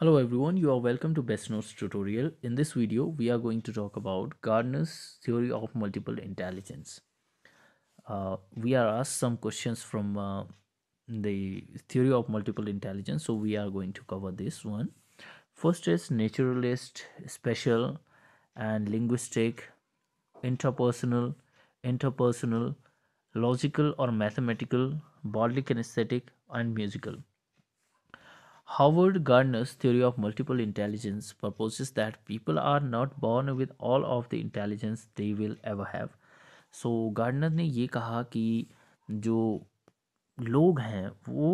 Hello everyone, you are welcome to Best Notes tutorial. In this video, we are going to talk about Gardner's theory of multiple intelligence. Uh, we are asked some questions from uh, the theory of multiple intelligence, so we are going to cover this one. First is naturalist, special and linguistic, interpersonal, interpersonal, logical or mathematical, bodily kinesthetic and musical. Howard Gardner's theory of multiple intelligence proposes that people are not born with all of the intelligence they will ever have. so, Gardner ने ये कहा कि जो लोग हैं वो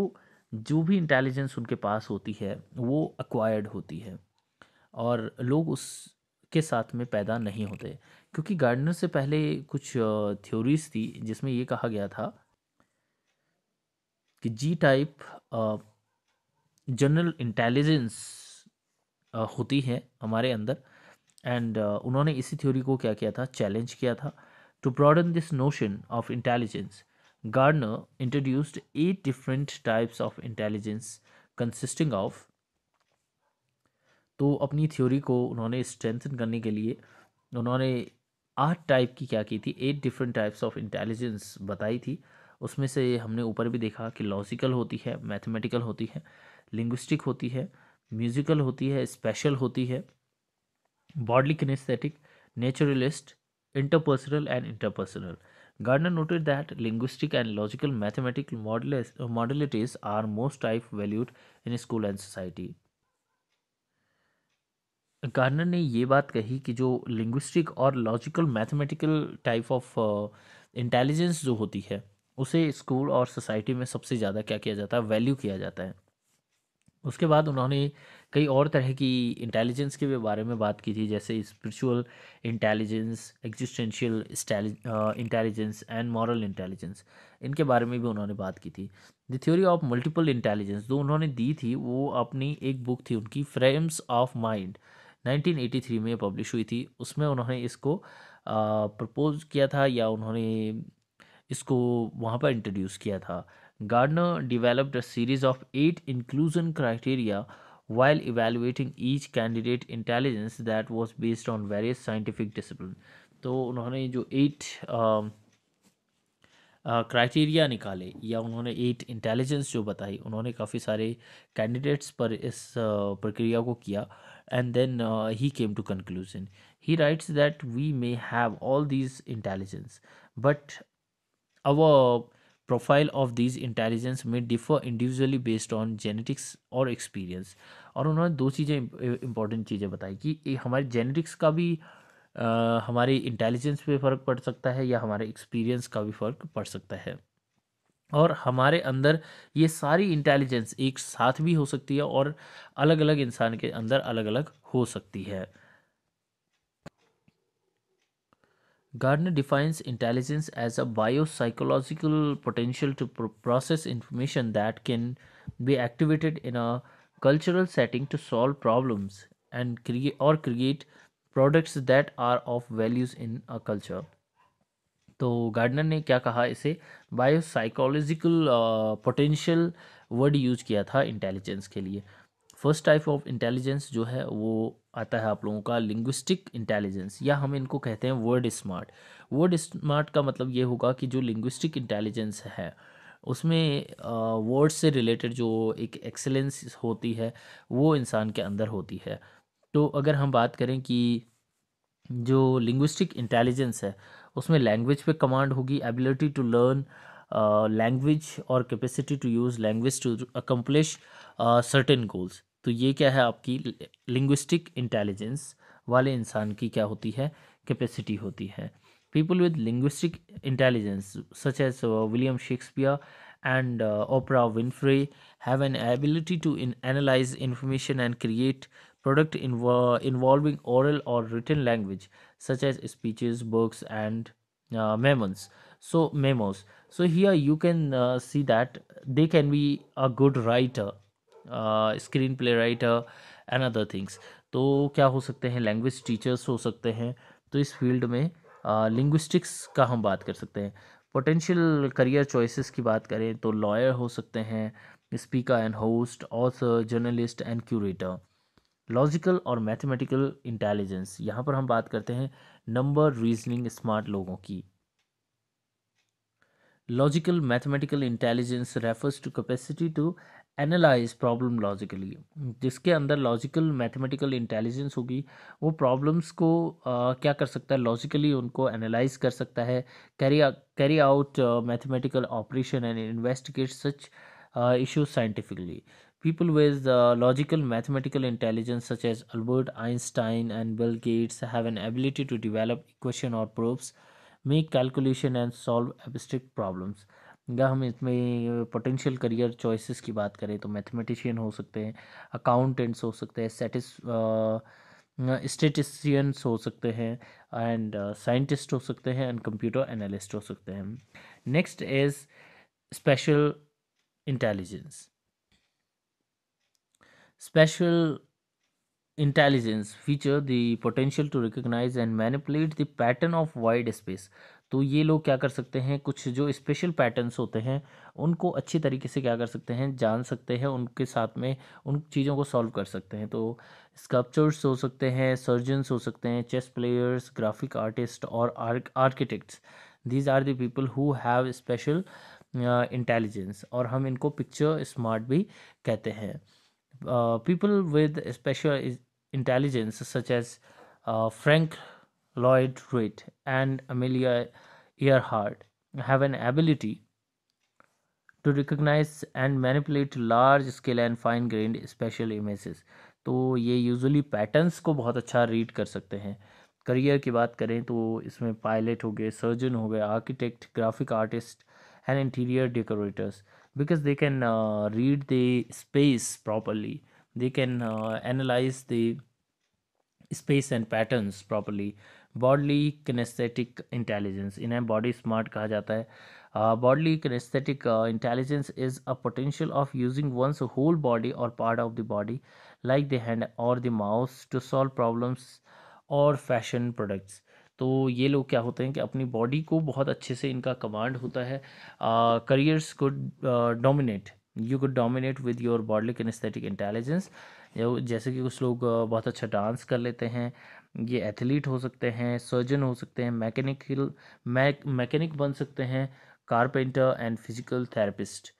जो भी इंटेलिजेंस उनके पास होती है वो एक्वायर्ड होती है और लोग उस के साथ में पैदा नहीं होते क्योंकि गार्डनर से पहले कुछ थ्योरीज थी जिसमें ये कहा गया था कि जी टाइप जनरल इंटेलिजेंस होती है हमारे अंदर एंड उन्होंने इसी थ्योरी को क्या किया था चैलेंज किया था to broaden this notion of intelligence Gardner introduced eight different types of intelligence consisting of तो अपनी थ्योरी को उन्होंने स्ट्रेंथन करने के लिए उन्होंने आठ टाइप की क्या की थी eight different types of intelligence बताई थी उसमें से हमने ऊपर भी देखा कि लॉजिकल होती है मैथमेटिकल होती है लिंग्विस्टिक होती है म्यूजिकल होती है स्पेशल होती है bodily kinesthetic naturalist interpersonal and interpersonal Gardner noted that linguistic and logical mathematical modalities are most type valued in school and society Gardner ने ये बात कही कि जो लिंग्विस्टिक और logical mathematical type of intelligence जो होती है उसे स्कूल और सोसाइटी में सबसे ज़्यादा क्या किया जाता है वैल्यू किया जाता है उसके बाद उन्होंने कई और तरह की इंटेलिजेंस के बारे में बात की थी जैसे spiritual intelligence existential intelligence and moral intelligence इनके बारे में भी उन्होंने बात की थी the theory of multiple intelligence जो उन्होंने दी थी वो अपनी एक बुक थी उनकी फ्रेम्स ऑफ माइंड 1983 में पब्लिश हुई थी उसमें उन्होंने इसको प्रपोज uh, किया था या उन्होंने इसको वहाँ पर इंट्रोड्यूस किया था Gardner developed a series of eight inclusion criteria while evaluating each candidate intelligence that was based on various scientific discipline. तो उन्होंने जो एट क्राइटेरिया um, uh, निकाले या उन्होंने एट इंटेलिजेंस जो बताई उन्होंने काफ़ी सारे कैंडिडेट्स पर इस uh, प्रक्रिया को किया and then uh, he came to conclusion he writes that we may have all these intelligence but our profile of these intelligence में differ individually based on genetics और एक्सपीरियंस और उन्होंने दो चीज़ें इंपॉर्टेंट चीज़ें बताई कि हमारे जेनेटिक्स का भी आ, हमारे इंटेलिजेंस पे फ़र्क पड़ सकता है या हमारे एक्सपीरियंस का भी फ़र्क पड़ सकता है और हमारे अंदर ये सारी इंटेलिजेंस एक साथ भी हो सकती है और अलग अलग इंसान के अंदर अलग अलग हो सकती है Gardner defines intelligence as a biopsychological potential to process information that can be activated in a cultural setting to solve problems and create or create products that are of values in a culture. तो Gardner ने क्या कहा इसे biopsychological potential potential word use किया था intelligence के लिए first type of intelligence जो है वो आता है आप लोगों का लिंग्विस्टिक इंटेलिजेंस या हम इनको कहते हैं वर्ड स्मार्ट वर्ड स्मार्ट का मतलब ये होगा कि जो लिंग्विस्टिक इंटेलिजेंस है उसमें वर्ड से रिलेटेड जो एक एक्सेलेंस होती है वो इंसान के अंदर होती है तो अगर हम बात करें कि जो लिंग्विस्टिक इंटेलिजेंस है उसमें लैंग्वेज पे कमांड होगी एबिलिटी टू लर्न लैंग्वेज और capacity to use language to accomplish certain goals तो ये क्या है आपकी लिंग्विस्टिक इंटेलिजेंस वाले इंसान की क्या होती है कैपेसिटी होती है people with linguistic intelligence such as William Shakespeare and Oprah Winfrey have an ability to analyze information and create product involving oral और written language such as speech books and memos so memos so he you can see that they can be a good writer screenplay writer and other things तो क्या हो सकते हैं language teachers हो सकते हैं तो इस फील्ड में लिंग्विस्टिक्स uh, का हम बात कर सकते हैं पोटेंशियल करियर चॉइसेस की बात करें तो लॉयर हो सकते हैं speaker and host author journalist and curator logical और मैथमेटिकल इंटेलिजेंस यहाँ पर हम बात करते हैं नंबर रीजनिंग स्मार्ट लोगों की logical mathematical intelligence refers to capacity to analyze problem logically जिसके अंदर लॉजिकल मैथमेटिकल इंटेलिजेंस होगी वो प्रॉब्लम्स को आ, क्या कर सकता है लॉजिकली उनको एनालाइज कर सकता है carry carry out mathematical operation and investigate such issue scientifically people with logical mathematical intelligence such as Albert Einstein and Bill Gates have an ability to develop equation और proofs make calculation and solve abstract problems या हम इसमें potential career choices की बात करें तो mathematician हो सकते हैं अकाउंटेंट्स हो सकते हैं सेटिस स्टेटिस्टियंस हो सकते हैं एंड साइंटिस्ट हो सकते हैं एंड कंप्यूटर एनालिस्ट हो सकते हैं next is spatial intelligence spatial intelligence feature the potential to recognize and manipulate the pattern of wide space तो ये लोग क्या कर सकते हैं कुछ जो स्पेशल पैटर्न्स होते हैं उनको अच्छी तरीके से क्या कर सकते हैं जान सकते हैं उनके साथ में उन चीज़ों को सॉल्व कर सकते हैं तो स्कल्पचर्स हो सकते हैं सर्जन्स हो सकते हैं चेस प्लेयर्स ग्राफिक आर्टिस्ट और architects these are the people who have spatial intelligence और हम इनको पिक्चर स्मार्ट भी कहते हैं people with spatial intelligence such as Frank Lloyd Reed, and Amelia Earhart have an ability to recognize and manipulate large scale and fine grained special images तो ये usually patterns को बहुत अच्छा रीड कर सकते हैं करियर की बात करें तो इसमें पायलट हो गए सर्जन हो गए architect graphic artist and interior decorators because they can read the space properly they can analyze the space and patterns properly bodily kinesthetic intelligence इन्हें बॉडी स्मार्ट कहा जाता है bodily kinesthetic intelligence is a potential of using one's whole body और part of the body like the hand और the mouth to solve problems और fashion products तो ये लोग क्या होते हैं कि अपनी बॉडी को बहुत अच्छे से इनका कमांड होता है करियर्स को dominate you could dominate with your bodily kinesthetic intelligence जैसे कि कुछ लोग बहुत अच्छा डांस कर लेते हैं ये एथलीट हो सकते हैं सर्जन हो सकते हैं मैकेनिकल मैकेनिक बन सकते हैं carpenter and physical therapist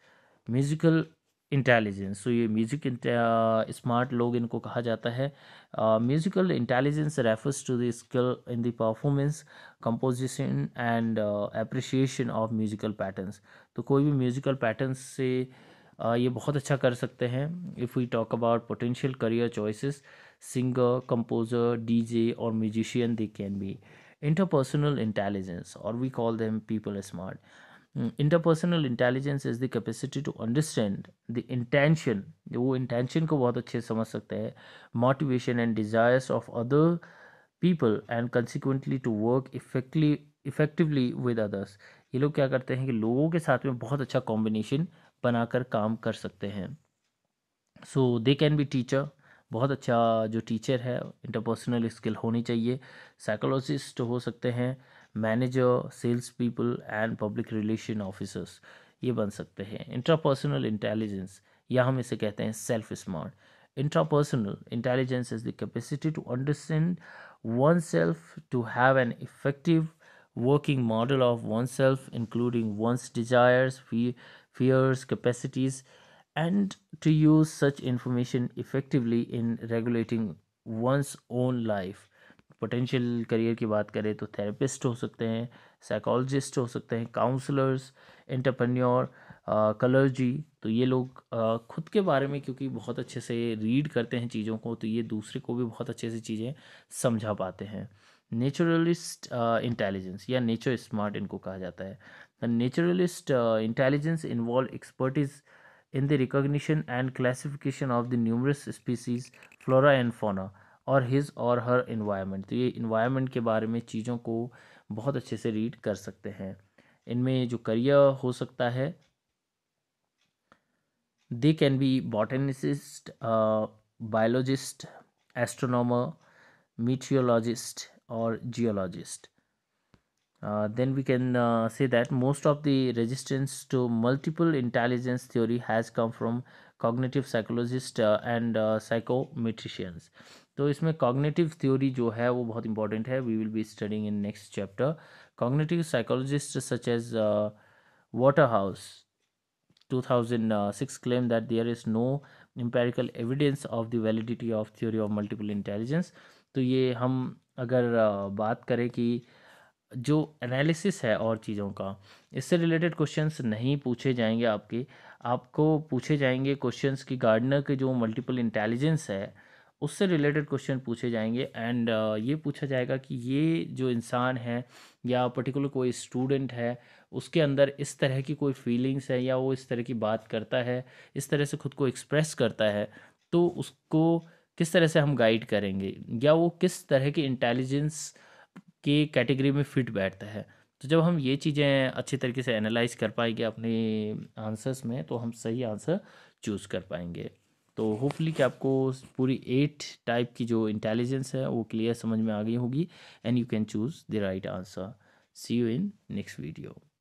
musical intelligence so ये म्यूज़िक स्मार्ट लोग इनको कहा जाता है musical intelligence refers to the skill in the performance composition and appreciation of musical patterns तो कोई भी म्यूज़िकल पैटर्न्स से uh, ये बहुत अच्छा कर सकते हैं if we talk about potential career choices singer composer dj or musician they can be interpersonal intelligence or we call them people smart interpersonal intelligence is the capacity to understand the intention वो intention को बहुत अच्छे समझ सकते हैं motivation and desires of other people and consequently to work effectively effectively with others ये लोग क्या करते हैं कि लोगों के साथ में बहुत अच्छा कॉम्बिनेशन बनाकर काम कर सकते हैं so they can be teacher बहुत अच्छा जो टीचर है इंटरपर्सनल स्किल होनी चाहिए साइकोलॉजिस्ट हो सकते हैं manager sales people and public relation officers ये बन सकते हैं इंट्रापर्सनल इंटेलिजेंस या हम इसे कहते हैं self smart intrapersonal intelligence is the capacity to understand oneself to have an effective working model of oneself including one's desires fears capacities and to use such information effectively in regulating one's own life potential career की बात करें तो therapist हो सकते हैं psychologist हो सकते हैं काउंसलर्स एंटरप्रेन्योर कलर्जी तो ये लोग खुद के बारे में क्योंकि बहुत अच्छे से रीड करते हैं चीज़ों को तो ये दूसरे को भी बहुत अच्छे से चीज़ें समझा पाते हैं नेचुरलिस्ट इंटेलिजेंस या नेचर स्मार्ट इनको कहा जाता है naturalist intelligence involve expertise in the recognition and classification of the numerous species flora and fauna और हिज और हर इन्वायरमेंट तो ये इन्वायरमेंट के बारे में चीज़ों को बहुत अच्छे से रीड कर सकते हैं इनमें जो करियर हो सकता है they can be botanist biologist astronomer meteorologist और geologist Uh, then we can uh, say that most of the resistance to multiple intelligence theory has come from cognitive psychologists uh, and uh, psychometricians तो इसमें cognitive theory जो है वो बहुत important है we will be studying in next chapter cognitive psychologist such as Waterhouse 2006 claim that there is no empirical evidence of the validity of theory of multiple intelligence तो ये हम अगर बात करें कि uh, जो एनालिसिस है और चीज़ों का इससे रिलेटेड क्वेश्चंस नहीं पूछे जाएंगे आपके आपको पूछे जाएंगे क्वेश्चंस की गार्डनर के जो मल्टीपल इंटेलिजेंस है उससे रिलेटेड क्वेश्चन पूछे जाएंगे एंड uh, ये पूछा जाएगा कि ये जो इंसान है या पर्टिकुलर कोई स्टूडेंट है उसके अंदर इस तरह की कोई फीलिंग्स है या वो इस तरह की बात करता है इस तरह से खुद को एक्सप्रेस करता है तो उसको किस तरह से हम गाइड करेंगे या वो किस तरह की इंटेलिजेंस के कैटेगरी में फिट बैठता है तो जब हम ये चीज़ें अच्छे तरीके से एनालाइज कर पाएंगे अपने आंसर्स में तो हम सही आंसर चूज़ कर पाएंगे तो होपफुली कि आपको पूरी एट टाइप की जो इंटेलिजेंस है वो क्लियर समझ में आ गई होगी and you can choose the right answer see you in next video